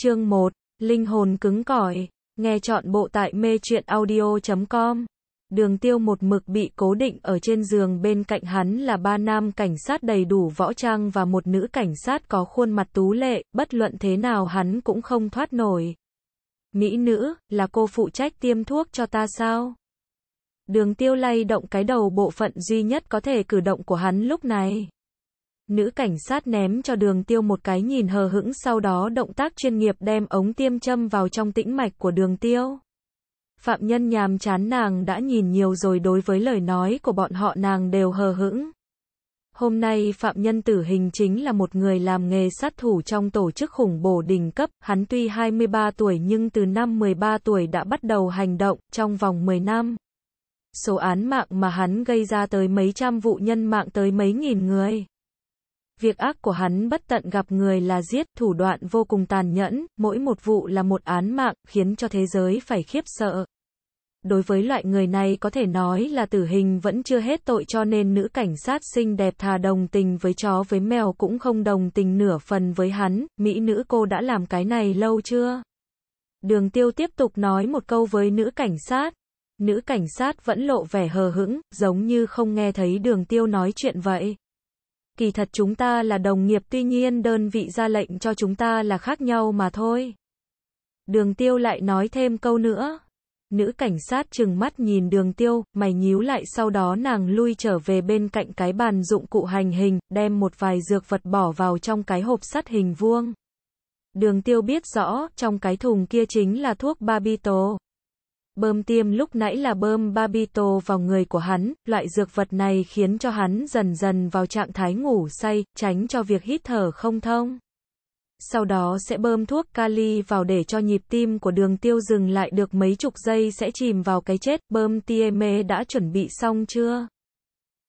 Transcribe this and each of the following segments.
Chương 1. Linh hồn cứng cỏi. Nghe chọn bộ tại mê truyện audio.com. Đường tiêu một mực bị cố định ở trên giường bên cạnh hắn là ba nam cảnh sát đầy đủ võ trang và một nữ cảnh sát có khuôn mặt tú lệ, bất luận thế nào hắn cũng không thoát nổi. Mỹ nữ, là cô phụ trách tiêm thuốc cho ta sao? Đường tiêu lay động cái đầu bộ phận duy nhất có thể cử động của hắn lúc này. Nữ cảnh sát ném cho đường tiêu một cái nhìn hờ hững sau đó động tác chuyên nghiệp đem ống tiêm châm vào trong tĩnh mạch của đường tiêu. Phạm nhân nhàm chán nàng đã nhìn nhiều rồi đối với lời nói của bọn họ nàng đều hờ hững. Hôm nay phạm nhân tử hình chính là một người làm nghề sát thủ trong tổ chức khủng bố đỉnh cấp, hắn tuy 23 tuổi nhưng từ năm 13 tuổi đã bắt đầu hành động, trong vòng 10 năm. Số án mạng mà hắn gây ra tới mấy trăm vụ nhân mạng tới mấy nghìn người. Việc ác của hắn bất tận gặp người là giết, thủ đoạn vô cùng tàn nhẫn, mỗi một vụ là một án mạng, khiến cho thế giới phải khiếp sợ. Đối với loại người này có thể nói là tử hình vẫn chưa hết tội cho nên nữ cảnh sát xinh đẹp thà đồng tình với chó với mèo cũng không đồng tình nửa phần với hắn, mỹ nữ cô đã làm cái này lâu chưa? Đường tiêu tiếp tục nói một câu với nữ cảnh sát. Nữ cảnh sát vẫn lộ vẻ hờ hững, giống như không nghe thấy đường tiêu nói chuyện vậy kỳ thật chúng ta là đồng nghiệp tuy nhiên đơn vị ra lệnh cho chúng ta là khác nhau mà thôi. Đường tiêu lại nói thêm câu nữa. Nữ cảnh sát chừng mắt nhìn đường tiêu, mày nhíu lại sau đó nàng lui trở về bên cạnh cái bàn dụng cụ hành hình, đem một vài dược vật bỏ vào trong cái hộp sắt hình vuông. Đường tiêu biết rõ, trong cái thùng kia chính là thuốc Babito. Bơm tiêm lúc nãy là bơm Babito vào người của hắn, loại dược vật này khiến cho hắn dần dần vào trạng thái ngủ say, tránh cho việc hít thở không thông. Sau đó sẽ bơm thuốc kali vào để cho nhịp tim của đường tiêu dừng lại được mấy chục giây sẽ chìm vào cái chết. Bơm TME đã chuẩn bị xong chưa?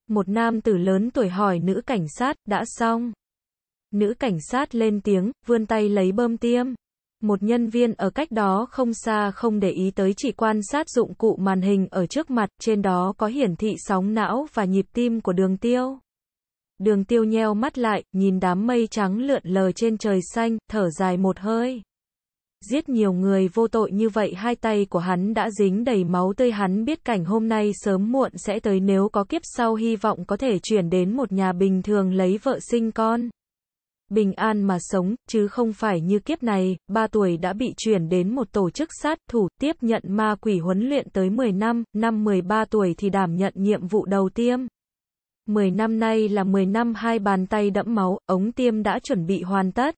Một nam tử lớn tuổi hỏi nữ cảnh sát, đã xong. Nữ cảnh sát lên tiếng, vươn tay lấy bơm tiêm. Một nhân viên ở cách đó không xa không để ý tới chỉ quan sát dụng cụ màn hình ở trước mặt, trên đó có hiển thị sóng não và nhịp tim của đường tiêu. Đường tiêu nheo mắt lại, nhìn đám mây trắng lượn lờ trên trời xanh, thở dài một hơi. Giết nhiều người vô tội như vậy hai tay của hắn đã dính đầy máu tươi hắn biết cảnh hôm nay sớm muộn sẽ tới nếu có kiếp sau hy vọng có thể chuyển đến một nhà bình thường lấy vợ sinh con bình an mà sống, chứ không phải như kiếp này, 3 tuổi đã bị chuyển đến một tổ chức sát thủ, tiếp nhận ma quỷ huấn luyện tới 10 năm, năm 13 tuổi thì đảm nhận nhiệm vụ đầu tiêm. 10 năm nay là 10 năm hai bàn tay đẫm máu, ống tiêm đã chuẩn bị hoàn tất.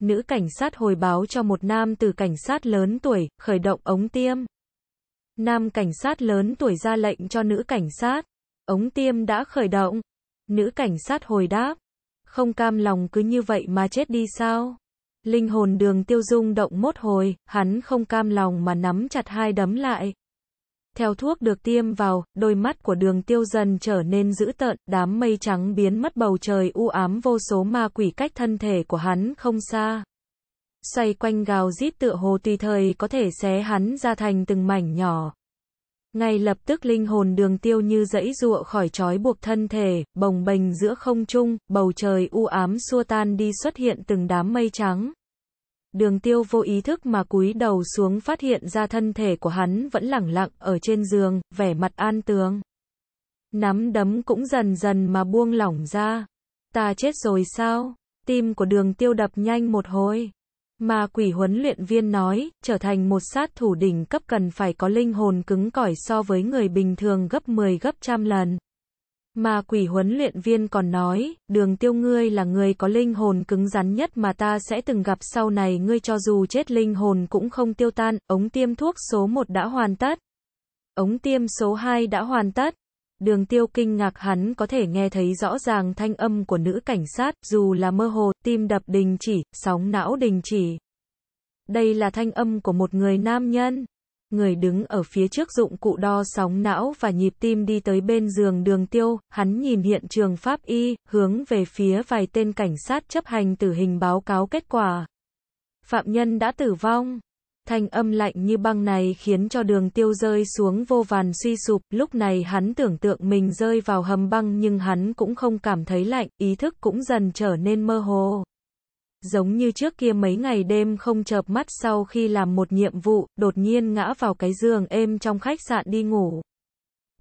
Nữ cảnh sát hồi báo cho một nam từ cảnh sát lớn tuổi, khởi động ống tiêm. Nam cảnh sát lớn tuổi ra lệnh cho nữ cảnh sát. Ống tiêm đã khởi động. Nữ cảnh sát hồi đáp không cam lòng cứ như vậy mà chết đi sao? Linh hồn đường tiêu dung động mốt hồi, hắn không cam lòng mà nắm chặt hai đấm lại. Theo thuốc được tiêm vào, đôi mắt của đường tiêu dần trở nên dữ tợn, đám mây trắng biến mất bầu trời u ám vô số ma quỷ cách thân thể của hắn không xa. Xoay quanh gào rít tựa hồ tùy thời có thể xé hắn ra thành từng mảnh nhỏ, ngay lập tức linh hồn đường tiêu như dãy dụa khỏi trói buộc thân thể, bồng bềnh giữa không trung, bầu trời u ám xua tan đi xuất hiện từng đám mây trắng. Đường tiêu vô ý thức mà cúi đầu xuống phát hiện ra thân thể của hắn vẫn lẳng lặng ở trên giường, vẻ mặt an tường. Nắm đấm cũng dần dần mà buông lỏng ra. Ta chết rồi sao? Tim của đường tiêu đập nhanh một hồi. Mà quỷ huấn luyện viên nói, trở thành một sát thủ đỉnh cấp cần phải có linh hồn cứng cỏi so với người bình thường gấp 10 gấp trăm lần. Mà quỷ huấn luyện viên còn nói, đường tiêu ngươi là người có linh hồn cứng rắn nhất mà ta sẽ từng gặp sau này ngươi cho dù chết linh hồn cũng không tiêu tan, ống tiêm thuốc số 1 đã hoàn tất. Ống tiêm số 2 đã hoàn tất đường tiêu kinh ngạc hắn có thể nghe thấy rõ ràng thanh âm của nữ cảnh sát, dù là mơ hồ, tim đập đình chỉ, sóng não đình chỉ. Đây là thanh âm của một người nam nhân. Người đứng ở phía trước dụng cụ đo sóng não và nhịp tim đi tới bên giường đường tiêu, hắn nhìn hiện trường pháp y, hướng về phía vài tên cảnh sát chấp hành tử hình báo cáo kết quả. Phạm nhân đã tử vong. Thanh âm lạnh như băng này khiến cho đường tiêu rơi xuống vô vàn suy sụp, lúc này hắn tưởng tượng mình rơi vào hầm băng nhưng hắn cũng không cảm thấy lạnh, ý thức cũng dần trở nên mơ hồ. Giống như trước kia mấy ngày đêm không chợp mắt sau khi làm một nhiệm vụ, đột nhiên ngã vào cái giường êm trong khách sạn đi ngủ.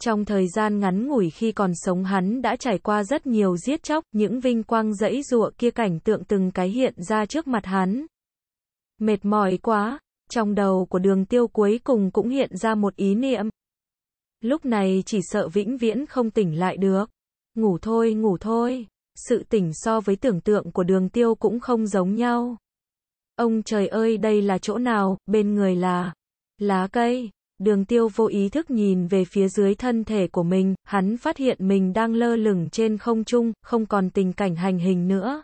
Trong thời gian ngắn ngủi khi còn sống hắn đã trải qua rất nhiều giết chóc, những vinh quang dẫy ruộng kia cảnh tượng từng cái hiện ra trước mặt hắn. Mệt mỏi quá, trong đầu của đường tiêu cuối cùng cũng hiện ra một ý niệm. Lúc này chỉ sợ vĩnh viễn không tỉnh lại được. Ngủ thôi, ngủ thôi. Sự tỉnh so với tưởng tượng của đường tiêu cũng không giống nhau. Ông trời ơi đây là chỗ nào, bên người là lá cây. Đường tiêu vô ý thức nhìn về phía dưới thân thể của mình, hắn phát hiện mình đang lơ lửng trên không trung, không còn tình cảnh hành hình nữa.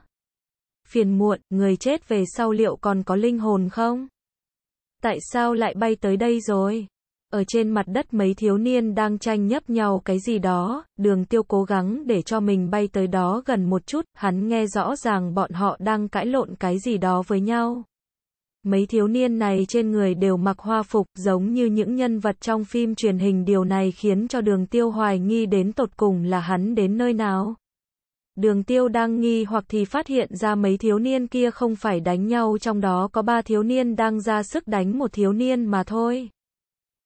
Phiền muộn, người chết về sau liệu còn có linh hồn không? Tại sao lại bay tới đây rồi? Ở trên mặt đất mấy thiếu niên đang tranh nhấp nhau cái gì đó, đường tiêu cố gắng để cho mình bay tới đó gần một chút, hắn nghe rõ ràng bọn họ đang cãi lộn cái gì đó với nhau. Mấy thiếu niên này trên người đều mặc hoa phục, giống như những nhân vật trong phim truyền hình điều này khiến cho đường tiêu hoài nghi đến tột cùng là hắn đến nơi nào đường tiêu đang nghi hoặc thì phát hiện ra mấy thiếu niên kia không phải đánh nhau trong đó có ba thiếu niên đang ra sức đánh một thiếu niên mà thôi.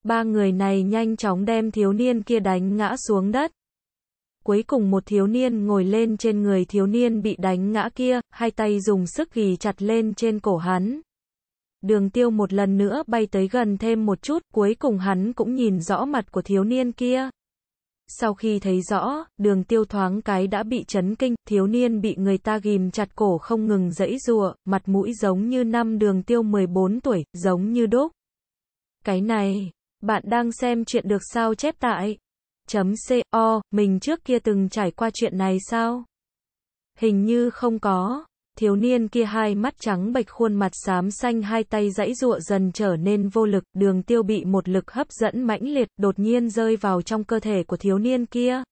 Ba người này nhanh chóng đem thiếu niên kia đánh ngã xuống đất. Cuối cùng một thiếu niên ngồi lên trên người thiếu niên bị đánh ngã kia, hai tay dùng sức ghi chặt lên trên cổ hắn. Đường tiêu một lần nữa bay tới gần thêm một chút, cuối cùng hắn cũng nhìn rõ mặt của thiếu niên kia. Sau khi thấy rõ, đường tiêu thoáng cái đã bị chấn kinh, thiếu niên bị người ta ghim chặt cổ không ngừng dẫy rùa, mặt mũi giống như năm đường tiêu 14 tuổi, giống như đốt. Cái này, bạn đang xem chuyện được sao chép tại chấm co, mình trước kia từng trải qua chuyện này sao? Hình như không có thiếu niên kia hai mắt trắng bạch khuôn mặt xám xanh hai tay dãy dụa dần trở nên vô lực, đường tiêu bị một lực hấp dẫn mãnh liệt đột nhiên rơi vào trong cơ thể của thiếu niên kia.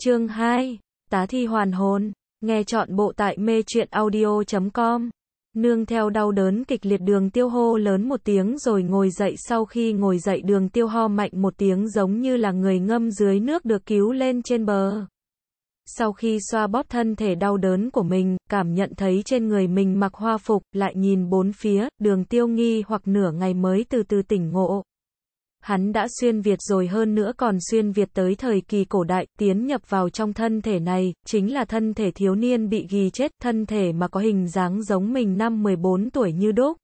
Chương 2. Tá thi hoàn hồn. Nghe chọn bộ tại mê truyện audio.com. Nương theo đau đớn kịch liệt đường tiêu hô lớn một tiếng rồi ngồi dậy sau khi ngồi dậy đường tiêu ho mạnh một tiếng giống như là người ngâm dưới nước được cứu lên trên bờ sau khi xoa bóp thân thể đau đớn của mình, cảm nhận thấy trên người mình mặc hoa phục, lại nhìn bốn phía, đường tiêu nghi hoặc nửa ngày mới từ từ tỉnh ngộ. Hắn đã xuyên Việt rồi hơn nữa còn xuyên Việt tới thời kỳ cổ đại, tiến nhập vào trong thân thể này, chính là thân thể thiếu niên bị ghi chết, thân thể mà có hình dáng giống mình năm 14 tuổi như đúc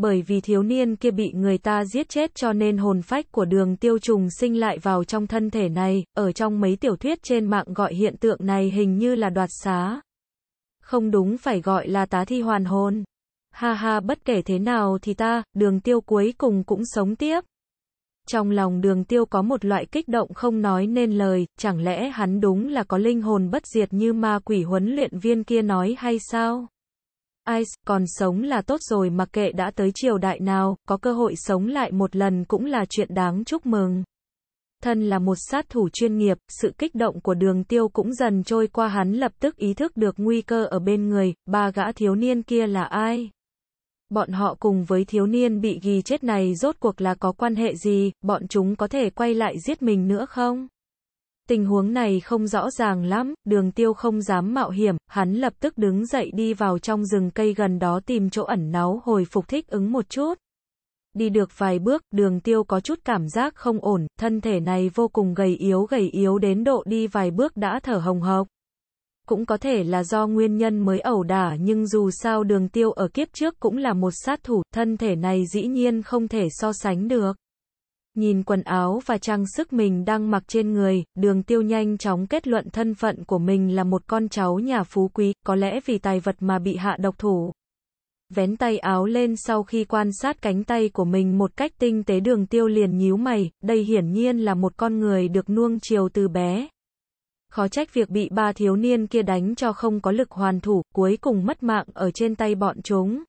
bởi vì thiếu niên kia bị người ta giết chết cho nên hồn phách của đường tiêu trùng sinh lại vào trong thân thể này, ở trong mấy tiểu thuyết trên mạng gọi hiện tượng này hình như là đoạt xá. Không đúng phải gọi là tá thi hoàn hồn. Ha ha bất kể thế nào thì ta, đường tiêu cuối cùng cũng sống tiếp. Trong lòng đường tiêu có một loại kích động không nói nên lời, chẳng lẽ hắn đúng là có linh hồn bất diệt như ma quỷ huấn luyện viên kia nói hay sao? Ice còn sống là tốt rồi mặc kệ đã tới triều đại nào, có cơ hội sống lại một lần cũng là chuyện đáng chúc mừng. Thân là một sát thủ chuyên nghiệp, sự kích động của đường tiêu cũng dần trôi qua hắn lập tức ý thức được nguy cơ ở bên người, ba gã thiếu niên kia là ai? Bọn họ cùng với thiếu niên bị ghi chết này rốt cuộc là có quan hệ gì, bọn chúng có thể quay lại giết mình nữa không? Tình huống này không rõ ràng lắm, đường tiêu không dám mạo hiểm, hắn lập tức đứng dậy đi vào trong rừng cây gần đó tìm chỗ ẩn náu hồi phục thích ứng một chút. Đi được vài bước, đường tiêu có chút cảm giác không ổn, thân thể này vô cùng gầy yếu gầy yếu đến độ đi vài bước đã thở hồng hộc. Cũng có thể là do nguyên nhân mới ẩu đả nhưng dù sao đường tiêu ở kiếp trước cũng là một sát thủ, thân thể này dĩ nhiên không thể so sánh được. Nhìn quần áo và trang sức mình đang mặc trên người, đường tiêu nhanh chóng kết luận thân phận của mình là một con cháu nhà phú quý, có lẽ vì tài vật mà bị hạ độc thủ. Vén tay áo lên sau khi quan sát cánh tay của mình một cách tinh tế đường tiêu liền nhíu mày, đây hiển nhiên là một con người được nuông chiều từ bé. Khó trách việc bị ba thiếu niên kia đánh cho không có lực hoàn thủ, cuối cùng mất mạng ở trên tay bọn chúng.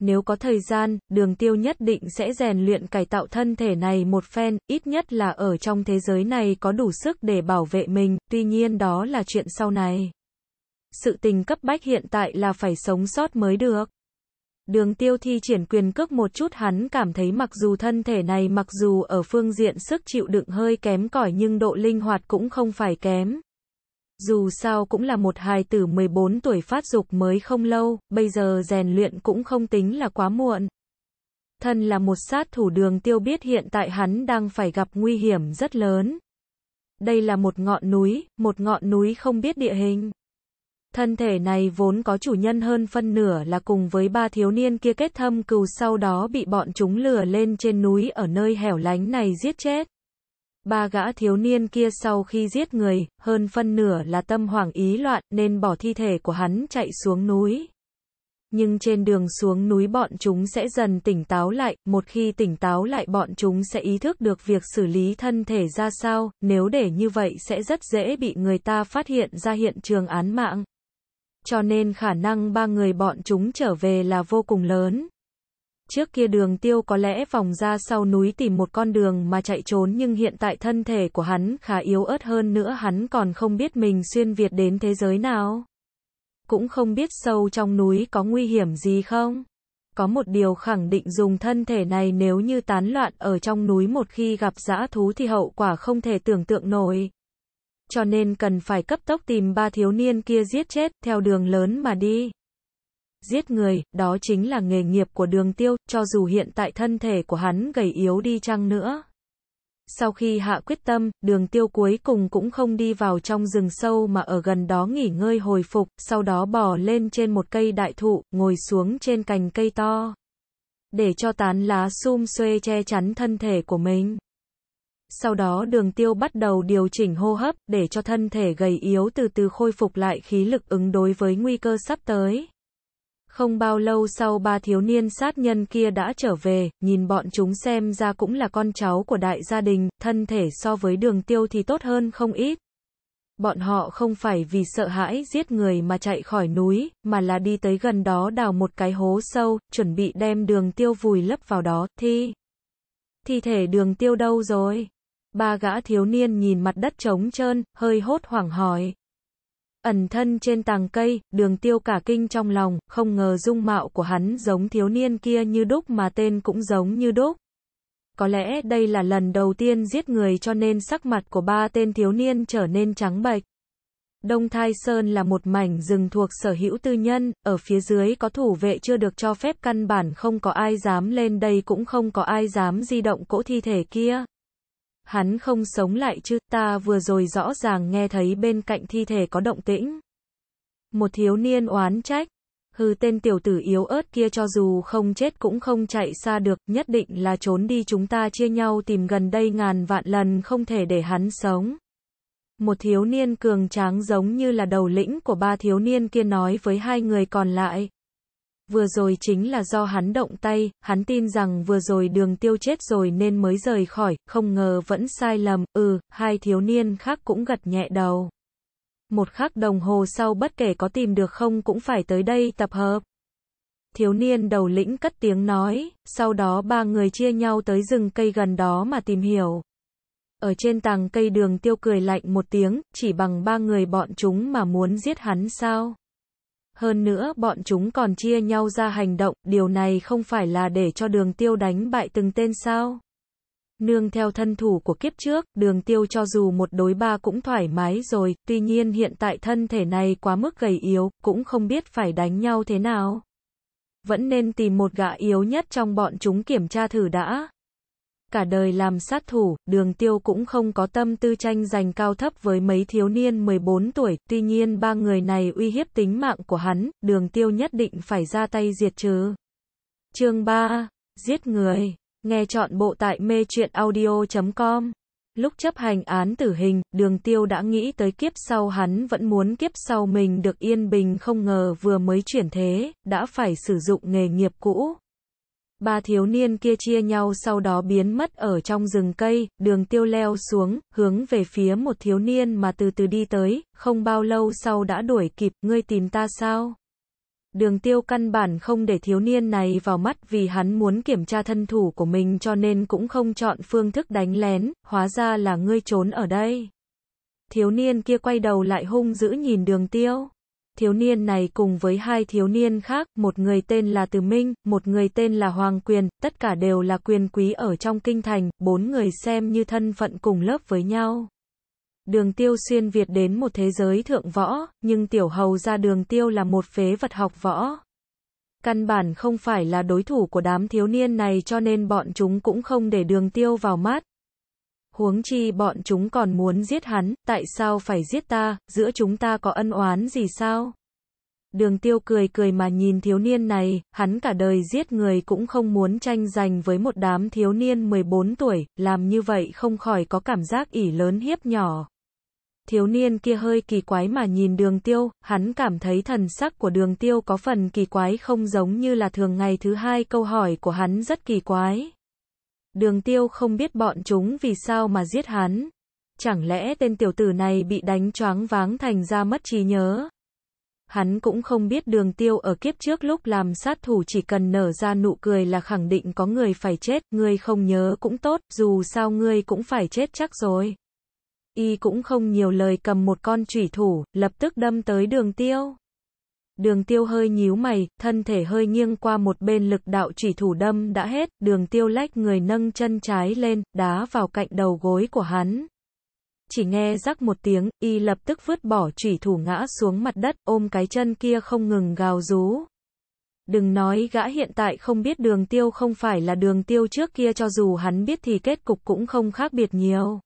Nếu có thời gian, đường tiêu nhất định sẽ rèn luyện cải tạo thân thể này một phen, ít nhất là ở trong thế giới này có đủ sức để bảo vệ mình, tuy nhiên đó là chuyện sau này. Sự tình cấp bách hiện tại là phải sống sót mới được. Đường tiêu thi triển quyền cước một chút hắn cảm thấy mặc dù thân thể này mặc dù ở phương diện sức chịu đựng hơi kém cỏi nhưng độ linh hoạt cũng không phải kém. Dù sao cũng là một hài tử 14 tuổi phát dục mới không lâu, bây giờ rèn luyện cũng không tính là quá muộn. Thân là một sát thủ đường tiêu biết hiện tại hắn đang phải gặp nguy hiểm rất lớn. Đây là một ngọn núi, một ngọn núi không biết địa hình. Thân thể này vốn có chủ nhân hơn phân nửa là cùng với ba thiếu niên kia kết thâm cừu sau đó bị bọn chúng lừa lên trên núi ở nơi hẻo lánh này giết chết. Ba gã thiếu niên kia sau khi giết người, hơn phân nửa là tâm hoảng ý loạn nên bỏ thi thể của hắn chạy xuống núi. Nhưng trên đường xuống núi bọn chúng sẽ dần tỉnh táo lại, một khi tỉnh táo lại bọn chúng sẽ ý thức được việc xử lý thân thể ra sao, nếu để như vậy sẽ rất dễ bị người ta phát hiện ra hiện trường án mạng. Cho nên khả năng ba người bọn chúng trở về là vô cùng lớn. Trước kia đường tiêu có lẽ vòng ra sau núi tìm một con đường mà chạy trốn nhưng hiện tại thân thể của hắn khá yếu ớt hơn nữa hắn còn không biết mình xuyên Việt đến thế giới nào. Cũng không biết sâu trong núi có nguy hiểm gì không. Có một điều khẳng định dùng thân thể này nếu như tán loạn ở trong núi một khi gặp dã thú thì hậu quả không thể tưởng tượng nổi. Cho nên cần phải cấp tốc tìm ba thiếu niên kia giết chết theo đường lớn mà đi giết người, đó chính là nghề nghiệp của đường tiêu, cho dù hiện tại thân thể của hắn gầy yếu đi chăng nữa. Sau khi hạ quyết tâm, đường tiêu cuối cùng cũng không đi vào trong rừng sâu mà ở gần đó nghỉ ngơi hồi phục, sau đó bò lên trên một cây đại thụ, ngồi xuống trên cành cây to. Để cho tán lá sum xuê che chắn thân thể của mình. Sau đó đường tiêu bắt đầu điều chỉnh hô hấp, để cho thân thể gầy yếu từ từ khôi phục lại khí lực ứng đối với nguy cơ sắp tới. Không bao lâu sau ba thiếu niên sát nhân kia đã trở về, nhìn bọn chúng xem ra cũng là con cháu của đại gia đình, thân thể so với đường tiêu thì tốt hơn không ít. Bọn họ không phải vì sợ hãi giết người mà chạy khỏi núi, mà là đi tới gần đó đào một cái hố sâu, chuẩn bị đem đường tiêu vùi lấp vào đó, thi. Thi thể đường tiêu đâu rồi? Ba gã thiếu niên nhìn mặt đất trống trơn, hơi hốt hoảng hỏi, ẩn thân trên tàng cây, đường tiêu cả kinh trong lòng, không ngờ dung mạo của hắn giống thiếu niên kia như đúc mà tên cũng giống như đúc. Có lẽ đây là lần đầu tiên giết người cho nên sắc mặt của ba tên thiếu niên trở nên trắng bệch. Đông Thai Sơn là một mảnh rừng thuộc sở hữu tư nhân, ở phía dưới có thủ vệ chưa được cho phép căn bản không có ai dám lên đây cũng không có ai dám di động cỗ thi thể kia hắn không sống lại chứ, ta vừa rồi rõ ràng nghe thấy bên cạnh thi thể có động tĩnh. Một thiếu niên oán trách, hư tên tiểu tử yếu ớt kia cho dù không chết cũng không chạy xa được, nhất định là trốn đi chúng ta chia nhau tìm gần đây ngàn vạn lần không thể để hắn sống. Một thiếu niên cường tráng giống như là đầu lĩnh của ba thiếu niên kia nói với hai người còn lại. Vừa rồi chính là do hắn động tay, hắn tin rằng vừa rồi đường tiêu chết rồi nên mới rời khỏi, không ngờ vẫn sai lầm, ừ, hai thiếu niên khác cũng gật nhẹ đầu. Một khắc đồng hồ sau bất kể có tìm được không cũng phải tới đây tập hợp. Thiếu niên đầu lĩnh cất tiếng nói, sau đó ba người chia nhau tới rừng cây gần đó mà tìm hiểu. Ở trên tàng cây đường tiêu cười lạnh một tiếng, chỉ bằng ba người bọn chúng mà muốn giết hắn sao? Hơn nữa bọn chúng còn chia nhau ra hành động, điều này không phải là để cho đường tiêu đánh bại từng tên sao. Nương theo thân thủ của kiếp trước, đường tiêu cho dù một đối ba cũng thoải mái rồi, tuy nhiên hiện tại thân thể này quá mức gầy yếu, cũng không biết phải đánh nhau thế nào. Vẫn nên tìm một gã yếu nhất trong bọn chúng kiểm tra thử đã. Cả đời làm sát thủ, đường tiêu cũng không có tâm tư tranh giành cao thấp với mấy thiếu niên 14 tuổi, tuy nhiên ba người này uy hiếp tính mạng của hắn, đường tiêu nhất định phải ra tay diệt trừ. Chương 3. Giết người. Nghe chọn bộ tại mê truyện audio.com. Lúc chấp hành án tử hình, đường tiêu đã nghĩ tới kiếp sau hắn vẫn muốn kiếp sau mình được yên bình không ngờ vừa mới chuyển thế, đã phải sử dụng nghề nghiệp cũ. Ba thiếu niên kia chia nhau sau đó biến mất ở trong rừng cây, đường tiêu leo xuống, hướng về phía một thiếu niên mà từ từ đi tới, không bao lâu sau đã đuổi kịp, ngươi tìm ta sao? Đường tiêu căn bản không để thiếu niên này vào mắt vì hắn muốn kiểm tra thân thủ của mình cho nên cũng không chọn phương thức đánh lén, hóa ra là ngươi trốn ở đây. Thiếu niên kia quay đầu lại hung dữ nhìn đường tiêu thiếu niên này cùng với hai thiếu niên khác, một người tên là Từ Minh, một người tên là Hoàng Quyền, tất cả đều là quyền quý ở trong kinh thành, bốn người xem như thân phận cùng lớp với nhau. Đường tiêu xuyên Việt đến một thế giới thượng võ, nhưng tiểu hầu ra đường tiêu là một phế vật học võ. Căn bản không phải là đối thủ của đám thiếu niên này cho nên bọn chúng cũng không để đường tiêu vào mắt, huống chi bọn chúng còn muốn giết hắn, tại sao phải giết ta, giữa chúng ta có ân oán gì sao? Đường tiêu cười cười mà nhìn thiếu niên này, hắn cả đời giết người cũng không muốn tranh giành với một đám thiếu niên 14 tuổi, làm như vậy không khỏi có cảm giác ỉ lớn hiếp nhỏ. Thiếu niên kia hơi kỳ quái mà nhìn đường tiêu, hắn cảm thấy thần sắc của đường tiêu có phần kỳ quái không giống như là thường ngày thứ hai câu hỏi của hắn rất kỳ quái đường tiêu không biết bọn chúng vì sao mà giết hắn. Chẳng lẽ tên tiểu tử này bị đánh choáng váng thành ra mất trí nhớ? Hắn cũng không biết đường tiêu ở kiếp trước lúc làm sát thủ chỉ cần nở ra nụ cười là khẳng định có người phải chết, người không nhớ cũng tốt, dù sao ngươi cũng phải chết chắc rồi. Y cũng không nhiều lời cầm một con chủy thủ, lập tức đâm tới đường tiêu. Đường tiêu hơi nhíu mày, thân thể hơi nghiêng qua một bên lực đạo chỉ thủ đâm đã hết, đường tiêu lách người nâng chân trái lên, đá vào cạnh đầu gối của hắn. Chỉ nghe rắc một tiếng, y lập tức vứt bỏ chỉ thủ ngã xuống mặt đất, ôm cái chân kia không ngừng gào rú. Đừng nói gã hiện tại không biết đường tiêu không phải là đường tiêu trước kia cho dù hắn biết thì kết cục cũng không khác biệt nhiều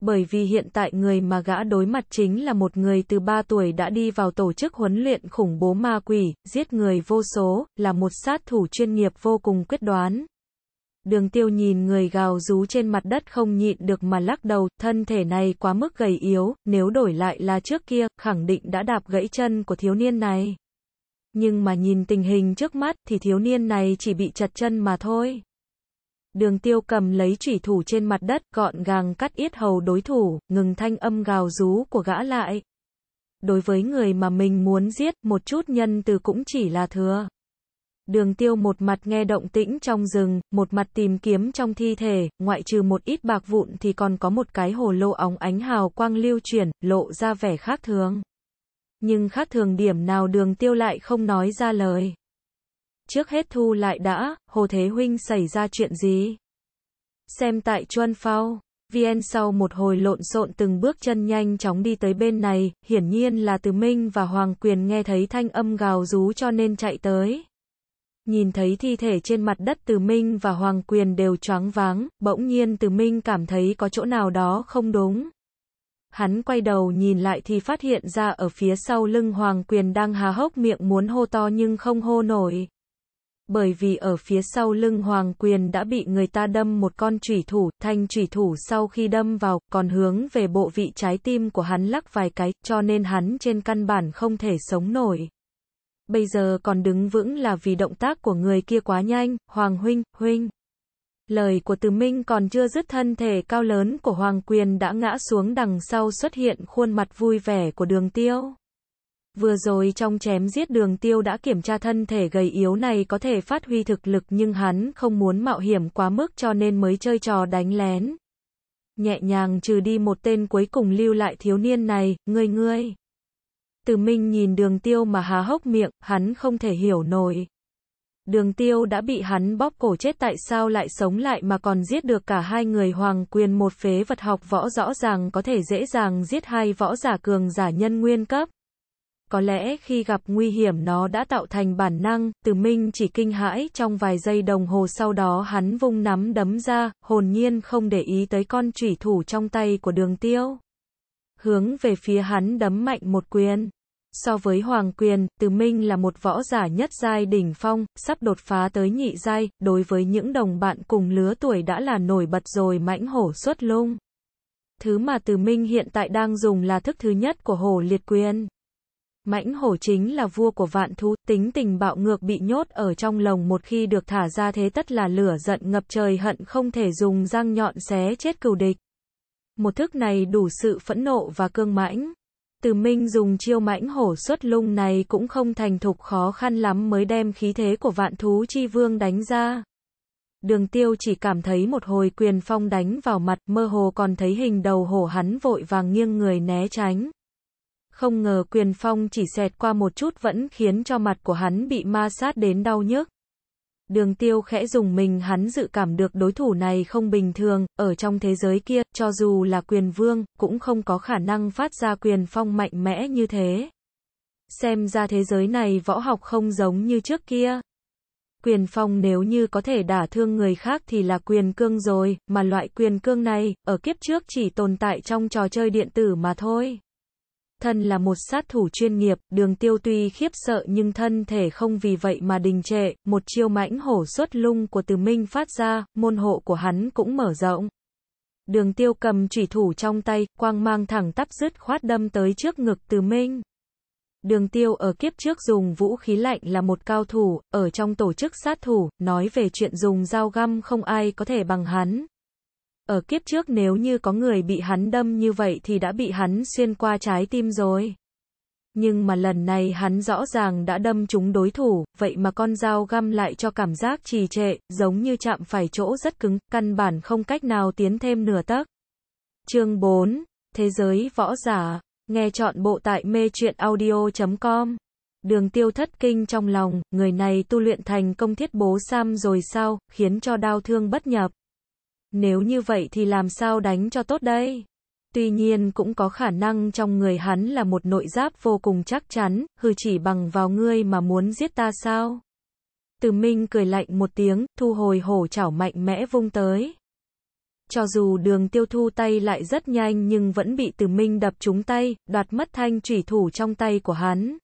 bởi vì hiện tại người mà gã đối mặt chính là một người từ 3 tuổi đã đi vào tổ chức huấn luyện khủng bố ma quỷ, giết người vô số, là một sát thủ chuyên nghiệp vô cùng quyết đoán. Đường tiêu nhìn người gào rú trên mặt đất không nhịn được mà lắc đầu, thân thể này quá mức gầy yếu, nếu đổi lại là trước kia, khẳng định đã đạp gãy chân của thiếu niên này. Nhưng mà nhìn tình hình trước mắt thì thiếu niên này chỉ bị chặt chân mà thôi đường tiêu cầm lấy chủy thủ trên mặt đất, gọn gàng cắt yết hầu đối thủ, ngừng thanh âm gào rú của gã lại. Đối với người mà mình muốn giết, một chút nhân từ cũng chỉ là thừa. Đường tiêu một mặt nghe động tĩnh trong rừng, một mặt tìm kiếm trong thi thể, ngoại trừ một ít bạc vụn thì còn có một cái hồ lô óng ánh hào quang lưu chuyển, lộ ra vẻ khác thường. Nhưng khác thường điểm nào đường tiêu lại không nói ra lời. Trước hết thu lại đã, Hồ Thế Huynh xảy ra chuyện gì? Xem tại chuân Phao, VN sau một hồi lộn xộn từng bước chân nhanh chóng đi tới bên này, hiển nhiên là Từ Minh và Hoàng Quyền nghe thấy thanh âm gào rú cho nên chạy tới. Nhìn thấy thi thể trên mặt đất Từ Minh và Hoàng Quyền đều choáng váng, bỗng nhiên Từ Minh cảm thấy có chỗ nào đó không đúng. Hắn quay đầu nhìn lại thì phát hiện ra ở phía sau lưng Hoàng Quyền đang há hốc miệng muốn hô to nhưng không hô nổi bởi vì ở phía sau lưng Hoàng Quyền đã bị người ta đâm một con chủy thủ, thanh chủy thủ sau khi đâm vào, còn hướng về bộ vị trái tim của hắn lắc vài cái, cho nên hắn trên căn bản không thể sống nổi. Bây giờ còn đứng vững là vì động tác của người kia quá nhanh, Hoàng Huynh, Huynh. Lời của Từ Minh còn chưa dứt thân thể cao lớn của Hoàng Quyền đã ngã xuống đằng sau xuất hiện khuôn mặt vui vẻ của đường tiêu. Vừa rồi trong chém giết đường tiêu đã kiểm tra thân thể gầy yếu này có thể phát huy thực lực nhưng hắn không muốn mạo hiểm quá mức cho nên mới chơi trò đánh lén. Nhẹ nhàng trừ đi một tên cuối cùng lưu lại thiếu niên này, ngươi ngươi. Từ Minh nhìn đường tiêu mà há hốc miệng, hắn không thể hiểu nổi. Đường tiêu đã bị hắn bóp cổ chết tại sao lại sống lại mà còn giết được cả hai người hoàng quyền một phế vật học võ rõ ràng có thể dễ dàng giết hai võ giả cường giả nhân nguyên cấp. Có lẽ khi gặp nguy hiểm nó đã tạo thành bản năng, Từ Minh chỉ kinh hãi trong vài giây đồng hồ sau đó hắn vung nắm đấm ra, hồn nhiên không để ý tới con chủy thủ trong tay của đường tiêu. Hướng về phía hắn đấm mạnh một quyền. So với Hoàng Quyền, Từ Minh là một võ giả nhất giai đỉnh phong, sắp đột phá tới nhị giai, đối với những đồng bạn cùng lứa tuổi đã là nổi bật rồi mãnh hổ xuất lung. Thứ mà Từ Minh hiện tại đang dùng là thức thứ nhất của hổ liệt quyền. Mãnh hổ chính là vua của vạn thú, tính tình bạo ngược bị nhốt ở trong lồng một khi được thả ra thế tất là lửa giận ngập trời hận không thể dùng răng nhọn xé chết cừu địch. Một thức này đủ sự phẫn nộ và cương mãnh. Từ Minh dùng chiêu mãnh hổ xuất lung này cũng không thành thục khó khăn lắm mới đem khí thế của vạn thú chi vương đánh ra. Đường tiêu chỉ cảm thấy một hồi quyền phong đánh vào mặt mơ hồ còn thấy hình đầu hổ hắn vội vàng nghiêng người né tránh. Không ngờ quyền phong chỉ xẹt qua một chút vẫn khiến cho mặt của hắn bị ma sát đến đau nhức. Đường tiêu khẽ dùng mình hắn dự cảm được đối thủ này không bình thường, ở trong thế giới kia, cho dù là quyền vương, cũng không có khả năng phát ra quyền phong mạnh mẽ như thế. Xem ra thế giới này võ học không giống như trước kia. Quyền phong nếu như có thể đả thương người khác thì là quyền cương rồi, mà loại quyền cương này, ở kiếp trước chỉ tồn tại trong trò chơi điện tử mà thôi. Thân là một sát thủ chuyên nghiệp, đường tiêu tuy khiếp sợ nhưng thân thể không vì vậy mà đình trệ, một chiêu mãnh hổ xuất lung của từ minh phát ra, môn hộ của hắn cũng mở rộng. Đường tiêu cầm chỉ thủ trong tay, quang mang thẳng tắp dứt khoát đâm tới trước ngực từ minh. Đường tiêu ở kiếp trước dùng vũ khí lạnh là một cao thủ, ở trong tổ chức sát thủ, nói về chuyện dùng dao găm không ai có thể bằng hắn, ở kiếp trước nếu như có người bị hắn đâm như vậy thì đã bị hắn xuyên qua trái tim rồi. Nhưng mà lần này hắn rõ ràng đã đâm trúng đối thủ, vậy mà con dao găm lại cho cảm giác trì trệ, giống như chạm phải chỗ rất cứng, căn bản không cách nào tiến thêm nửa tấc. Chương 4. Thế giới võ giả. Nghe chọn bộ tại mê truyện audio.com. Đường tiêu thất kinh trong lòng, người này tu luyện thành công thiết bố Sam rồi sao, khiến cho đau thương bất nhập. Nếu như vậy thì làm sao đánh cho tốt đây? Tuy nhiên cũng có khả năng trong người hắn là một nội giáp vô cùng chắc chắn, hừ chỉ bằng vào ngươi mà muốn giết ta sao? Từ Minh cười lạnh một tiếng, thu hồi hổ chảo mạnh mẽ vung tới. Cho dù đường tiêu thu tay lại rất nhanh nhưng vẫn bị Từ Minh đập trúng tay, đoạt mất thanh trùy thủ trong tay của hắn.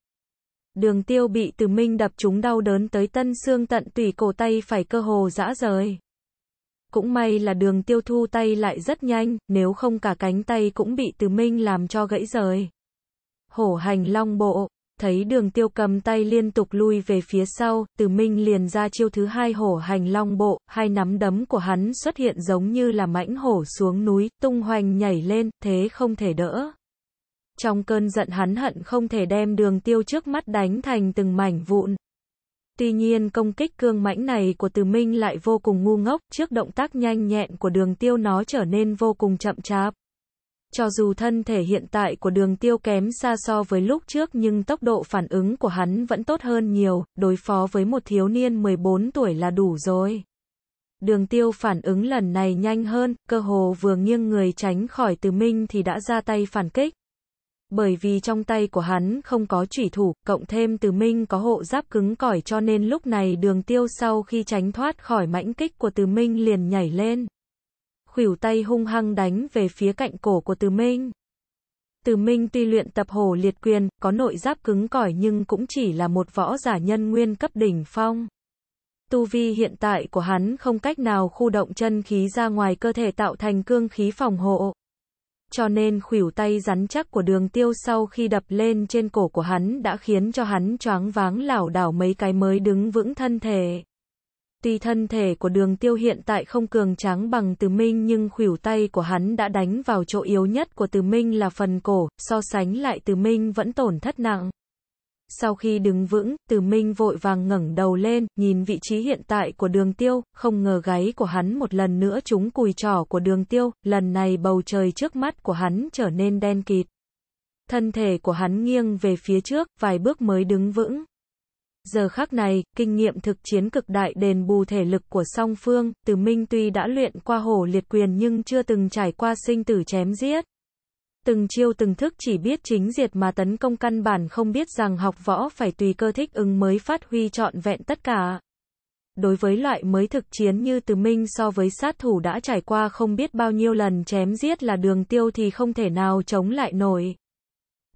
Đường tiêu bị Từ Minh đập trúng đau đớn tới tân xương tận tủy cổ tay phải cơ hồ dã rời. Cũng may là đường tiêu thu tay lại rất nhanh, nếu không cả cánh tay cũng bị từ minh làm cho gãy rời. Hổ hành long bộ, thấy đường tiêu cầm tay liên tục lui về phía sau, từ minh liền ra chiêu thứ hai hổ hành long bộ, hai nắm đấm của hắn xuất hiện giống như là mãnh hổ xuống núi, tung hoành nhảy lên, thế không thể đỡ. Trong cơn giận hắn hận không thể đem đường tiêu trước mắt đánh thành từng mảnh vụn. Tuy nhiên công kích cương mãnh này của Từ Minh lại vô cùng ngu ngốc, trước động tác nhanh nhẹn của đường tiêu nó trở nên vô cùng chậm chạp. Cho dù thân thể hiện tại của đường tiêu kém xa so với lúc trước nhưng tốc độ phản ứng của hắn vẫn tốt hơn nhiều, đối phó với một thiếu niên 14 tuổi là đủ rồi. Đường tiêu phản ứng lần này nhanh hơn, cơ hồ vừa nghiêng người tránh khỏi từ minh thì đã ra tay phản kích bởi vì trong tay của hắn không có chủy thủ, cộng thêm từ minh có hộ giáp cứng cỏi cho nên lúc này đường tiêu sau khi tránh thoát khỏi mãnh kích của từ minh liền nhảy lên. Khủyểu tay hung hăng đánh về phía cạnh cổ của từ minh. Từ Minh tuy luyện tập hồ liệt quyền, có nội giáp cứng cỏi nhưng cũng chỉ là một võ giả nhân nguyên cấp đỉnh phong. Tu vi hiện tại của hắn không cách nào khu động chân khí ra ngoài cơ thể tạo thành cương khí phòng hộ cho nên khuỷu tay rắn chắc của đường tiêu sau khi đập lên trên cổ của hắn đã khiến cho hắn choáng váng lảo đảo mấy cái mới đứng vững thân thể. Tuy thân thể của đường tiêu hiện tại không cường tráng bằng từ minh nhưng khuỷu tay của hắn đã đánh vào chỗ yếu nhất của từ minh là phần cổ, so sánh lại từ minh vẫn tổn thất nặng. Sau khi đứng vững, Từ Minh vội vàng ngẩng đầu lên, nhìn vị trí hiện tại của đường tiêu, không ngờ gáy của hắn một lần nữa trúng cùi trỏ của đường tiêu, lần này bầu trời trước mắt của hắn trở nên đen kịt. Thân thể của hắn nghiêng về phía trước, vài bước mới đứng vững. Giờ khắc này, kinh nghiệm thực chiến cực đại đền bù thể lực của song phương, Từ Minh tuy đã luyện qua hổ liệt quyền nhưng chưa từng trải qua sinh tử chém giết từng chiêu từng thức chỉ biết chính diệt mà tấn công căn bản không biết rằng học võ phải tùy cơ thích ứng mới phát huy trọn vẹn tất cả. Đối với loại mới thực chiến như Từ Minh so với sát thủ đã trải qua không biết bao nhiêu lần chém giết là đường tiêu thì không thể nào chống lại nổi.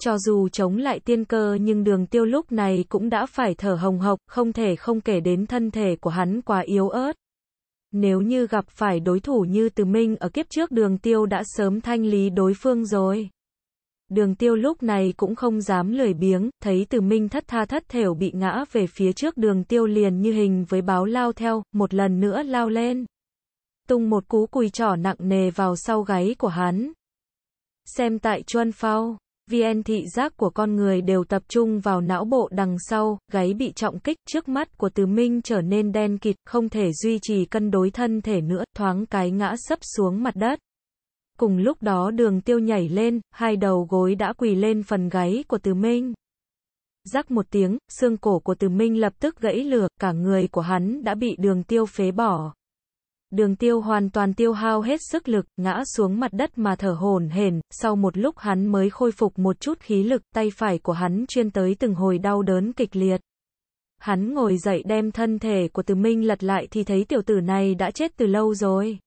Cho dù chống lại tiên cơ nhưng đường tiêu lúc này cũng đã phải thở hồng hộc, không thể không kể đến thân thể của hắn quá yếu ớt nếu như gặp phải đối thủ như Từ Minh ở kiếp trước đường tiêu đã sớm thanh lý đối phương rồi. Đường tiêu lúc này cũng không dám lười biếng, thấy Từ Minh thất tha thất thểu bị ngã về phía trước đường tiêu liền như hình với báo lao theo, một lần nữa lao lên. Tung một cú cùi trỏ nặng nề vào sau gáy của hắn. Xem tại Chuan Phao viên thị giác của con người đều tập trung vào não bộ đằng sau, gáy bị trọng kích, trước mắt của Từ Minh trở nên đen kịt, không thể duy trì cân đối thân thể nữa, thoáng cái ngã sấp xuống mặt đất. Cùng lúc đó đường tiêu nhảy lên, hai đầu gối đã quỳ lên phần gáy của Từ Minh. Rắc một tiếng, xương cổ của Từ Minh lập tức gãy lược, cả người của hắn đã bị đường tiêu phế bỏ đường tiêu hoàn toàn tiêu hao hết sức lực, ngã xuống mặt đất mà thở hổn hển, sau một lúc hắn mới khôi phục một chút khí lực, tay phải của hắn chuyên tới từng hồi đau đớn kịch liệt. Hắn ngồi dậy đem thân thể của Từ Minh lật lại thì thấy tiểu tử này đã chết từ lâu rồi.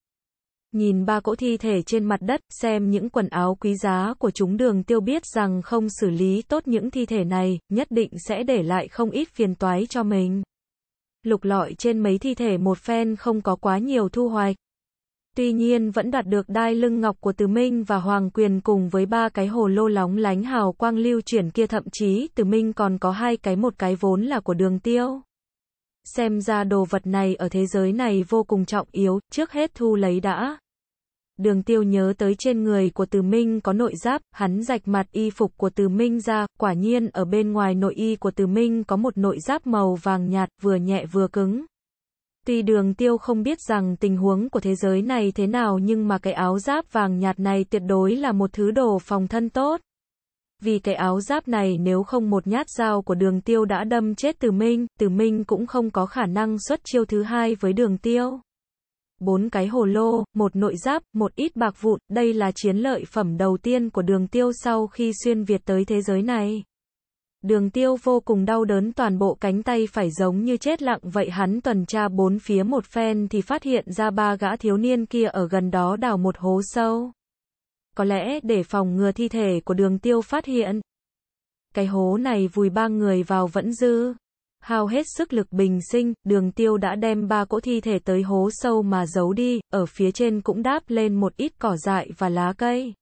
Nhìn ba cỗ thi thể trên mặt đất, xem những quần áo quý giá của chúng đường tiêu biết rằng không xử lý tốt những thi thể này, nhất định sẽ để lại không ít phiền toái cho mình lục lọi trên mấy thi thể một phen không có quá nhiều thu hoạch. Tuy nhiên vẫn đạt được đai lưng ngọc của Từ Minh và Hoàng Quyền cùng với ba cái hồ lô lóng lánh hào quang lưu chuyển kia thậm chí Từ Minh còn có hai cái một cái vốn là của đường tiêu. Xem ra đồ vật này ở thế giới này vô cùng trọng yếu, trước hết thu lấy đã đường tiêu nhớ tới trên người của Từ Minh có nội giáp, hắn rạch mặt y phục của Từ Minh ra, quả nhiên ở bên ngoài nội y của Từ Minh có một nội giáp màu vàng nhạt, vừa nhẹ vừa cứng. Tuy đường tiêu không biết rằng tình huống của thế giới này thế nào nhưng mà cái áo giáp vàng nhạt này tuyệt đối là một thứ đồ phòng thân tốt. Vì cái áo giáp này nếu không một nhát dao của đường tiêu đã đâm chết Từ Minh, Từ Minh cũng không có khả năng xuất chiêu thứ hai với đường tiêu bốn cái hồ lô, một nội giáp, một ít bạc vụn, đây là chiến lợi phẩm đầu tiên của đường tiêu sau khi xuyên Việt tới thế giới này. Đường tiêu vô cùng đau đớn toàn bộ cánh tay phải giống như chết lặng vậy hắn tuần tra bốn phía một phen thì phát hiện ra ba gã thiếu niên kia ở gần đó đào một hố sâu. Có lẽ để phòng ngừa thi thể của đường tiêu phát hiện. Cái hố này vùi ba người vào vẫn dư hao hết sức lực bình sinh, đường tiêu đã đem ba cỗ thi thể tới hố sâu mà giấu đi, ở phía trên cũng đáp lên một ít cỏ dại và lá cây.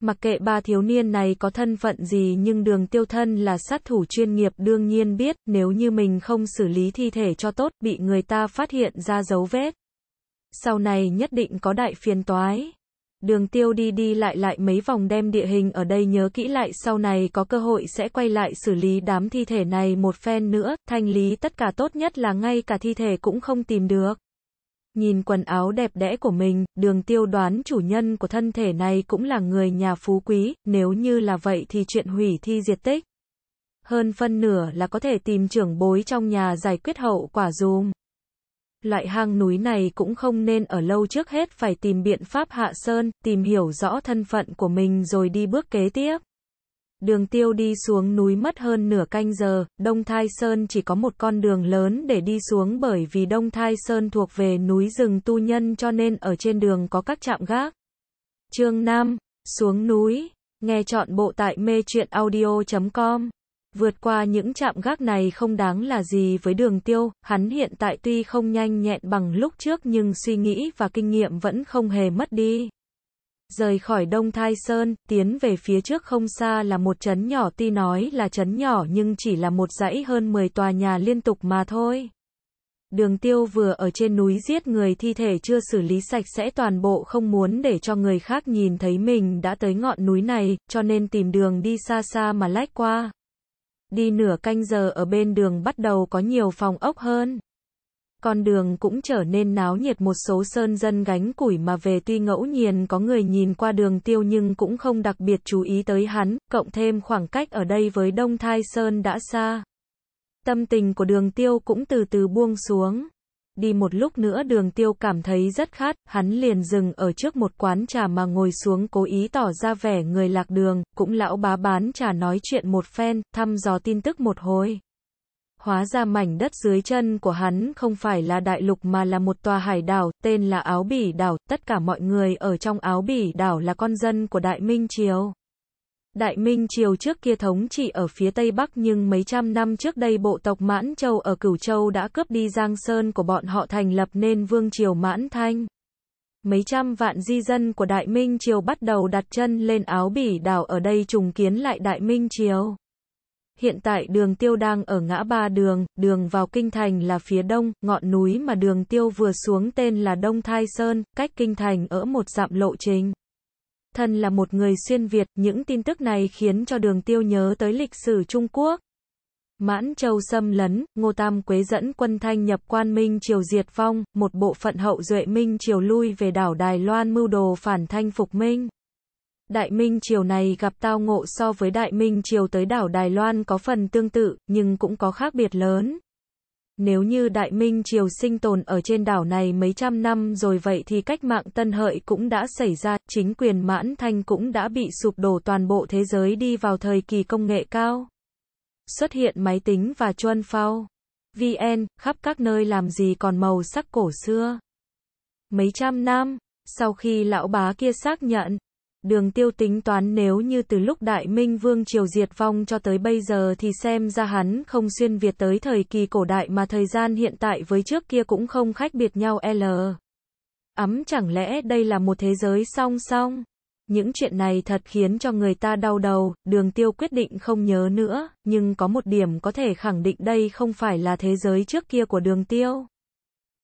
Mặc kệ ba thiếu niên này có thân phận gì nhưng đường tiêu thân là sát thủ chuyên nghiệp đương nhiên biết nếu như mình không xử lý thi thể cho tốt bị người ta phát hiện ra dấu vết. Sau này nhất định có đại phiền toái đường tiêu đi đi lại lại mấy vòng đem địa hình ở đây nhớ kỹ lại sau này có cơ hội sẽ quay lại xử lý đám thi thể này một phen nữa, thanh lý tất cả tốt nhất là ngay cả thi thể cũng không tìm được. Nhìn quần áo đẹp đẽ của mình, đường tiêu đoán chủ nhân của thân thể này cũng là người nhà phú quý, nếu như là vậy thì chuyện hủy thi diệt tích. Hơn phân nửa là có thể tìm trưởng bối trong nhà giải quyết hậu quả dùm. Loại hang núi này cũng không nên ở lâu trước hết phải tìm biện pháp hạ sơn, tìm hiểu rõ thân phận của mình rồi đi bước kế tiếp. Đường tiêu đi xuống núi mất hơn nửa canh giờ, Đông Thai Sơn chỉ có một con đường lớn để đi xuống bởi vì Đông Thai Sơn thuộc về núi rừng tu nhân cho nên ở trên đường có các trạm gác. Chương nam Xuống núi. Nghe chọn bộ tại mê truyện audio.com Vượt qua những chạm gác này không đáng là gì với đường tiêu, hắn hiện tại tuy không nhanh nhẹn bằng lúc trước nhưng suy nghĩ và kinh nghiệm vẫn không hề mất đi. Rời khỏi Đông Thai Sơn, tiến về phía trước không xa là một trấn nhỏ tuy nói là trấn nhỏ nhưng chỉ là một dãy hơn 10 tòa nhà liên tục mà thôi. Đường tiêu vừa ở trên núi giết người thi thể chưa xử lý sạch sẽ toàn bộ không muốn để cho người khác nhìn thấy mình đã tới ngọn núi này, cho nên tìm đường đi xa xa mà lách qua. Đi nửa canh giờ ở bên đường bắt đầu có nhiều phòng ốc hơn. Con đường cũng trở nên náo nhiệt một số sơn dân gánh củi mà về tuy ngẫu nhiên có người nhìn qua đường tiêu nhưng cũng không đặc biệt chú ý tới hắn, cộng thêm khoảng cách ở đây với Đông Thai Sơn đã xa. Tâm tình của đường tiêu cũng từ từ buông xuống. Đi một lúc nữa đường tiêu cảm thấy rất khát, hắn liền dừng ở trước một quán trà mà ngồi xuống cố ý tỏ ra vẻ người lạc đường, cũng lão bá bán trà nói chuyện một phen, thăm dò tin tức một hồi. Hóa ra mảnh đất dưới chân của hắn không phải là đại lục mà là một tòa hải đảo, tên là Áo Bỉ Đảo, tất cả mọi người ở trong Áo Bỉ Đảo là con dân của Đại Minh Triều. Đại Minh Triều trước kia thống trị ở phía Tây Bắc nhưng mấy trăm năm trước đây bộ tộc Mãn Châu ở Cửu Châu đã cướp đi Giang Sơn của bọn họ thành lập nên Vương Triều Mãn Thanh. Mấy trăm vạn di dân của Đại Minh Triều bắt đầu đặt chân lên áo bỉ đảo ở đây trùng kiến lại Đại Minh Triều. Hiện tại đường tiêu đang ở ngã ba đường, đường vào kinh thành là phía đông, ngọn núi mà đường tiêu vừa xuống tên là Đông Thai Sơn, cách kinh thành ở một dặm lộ trình. Thân là một người xuyên Việt, những tin tức này khiến cho đường tiêu nhớ tới lịch sử Trung Quốc. Mãn Châu xâm lấn, Ngô Tam Quế dẫn quân thanh nhập quan Minh Triều diệt vong, một bộ phận hậu duệ Minh Triều lui về đảo Đài Loan mưu đồ phản thanh phục Minh. Đại Minh Triều này gặp tao ngộ so với Đại Minh Triều tới đảo Đài Loan có phần tương tự, nhưng cũng có khác biệt lớn. Nếu như Đại Minh Triều sinh tồn ở trên đảo này mấy trăm năm rồi vậy thì cách mạng Tân Hợi cũng đã xảy ra, chính quyền Mãn Thanh cũng đã bị sụp đổ toàn bộ thế giới đi vào thời kỳ công nghệ cao. Xuất hiện máy tính và chuân phao. VN, khắp các nơi làm gì còn màu sắc cổ xưa. Mấy trăm năm, sau khi lão bá kia xác nhận, Đường tiêu tính toán nếu như từ lúc Đại Minh Vương Triều diệt vong cho tới bây giờ thì xem ra hắn không xuyên Việt tới thời kỳ cổ đại mà thời gian hiện tại với trước kia cũng không khác biệt nhau L. Ấm chẳng lẽ đây là một thế giới song song? Những chuyện này thật khiến cho người ta đau đầu, đường tiêu quyết định không nhớ nữa, nhưng có một điểm có thể khẳng định đây không phải là thế giới trước kia của đường tiêu.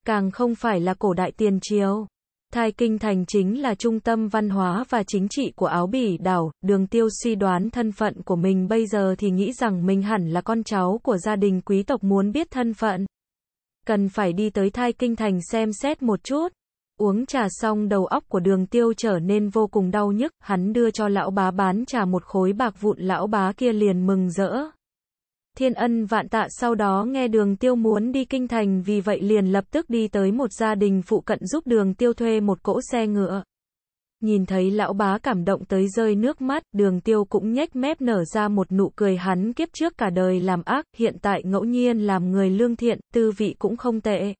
Càng không phải là cổ đại tiền triều. Thai Kinh Thành chính là trung tâm văn hóa và chính trị của Áo Bỉ đảo, đường tiêu suy đoán thân phận của mình bây giờ thì nghĩ rằng mình hẳn là con cháu của gia đình quý tộc muốn biết thân phận. Cần phải đi tới Thai Kinh Thành xem xét một chút. Uống trà xong đầu óc của đường tiêu trở nên vô cùng đau nhức, hắn đưa cho lão bá bán trà một khối bạc vụn lão bá kia liền mừng rỡ thiên ân vạn tạ sau đó nghe đường tiêu muốn đi kinh thành vì vậy liền lập tức đi tới một gia đình phụ cận giúp đường tiêu thuê một cỗ xe ngựa. Nhìn thấy lão bá cảm động tới rơi nước mắt, đường tiêu cũng nhếch mép nở ra một nụ cười hắn kiếp trước cả đời làm ác, hiện tại ngẫu nhiên làm người lương thiện, tư vị cũng không tệ.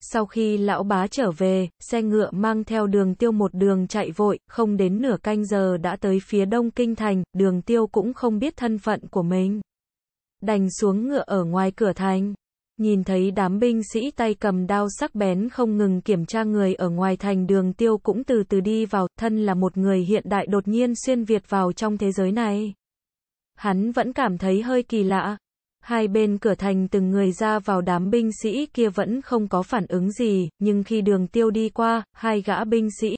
Sau khi lão bá trở về, xe ngựa mang theo đường tiêu một đường chạy vội, không đến nửa canh giờ đã tới phía đông kinh thành, đường tiêu cũng không biết thân phận của mình đành xuống ngựa ở ngoài cửa thành. Nhìn thấy đám binh sĩ tay cầm đao sắc bén không ngừng kiểm tra người ở ngoài thành đường tiêu cũng từ từ đi vào, thân là một người hiện đại đột nhiên xuyên Việt vào trong thế giới này. Hắn vẫn cảm thấy hơi kỳ lạ. Hai bên cửa thành từng người ra vào đám binh sĩ kia vẫn không có phản ứng gì, nhưng khi đường tiêu đi qua, hai gã binh sĩ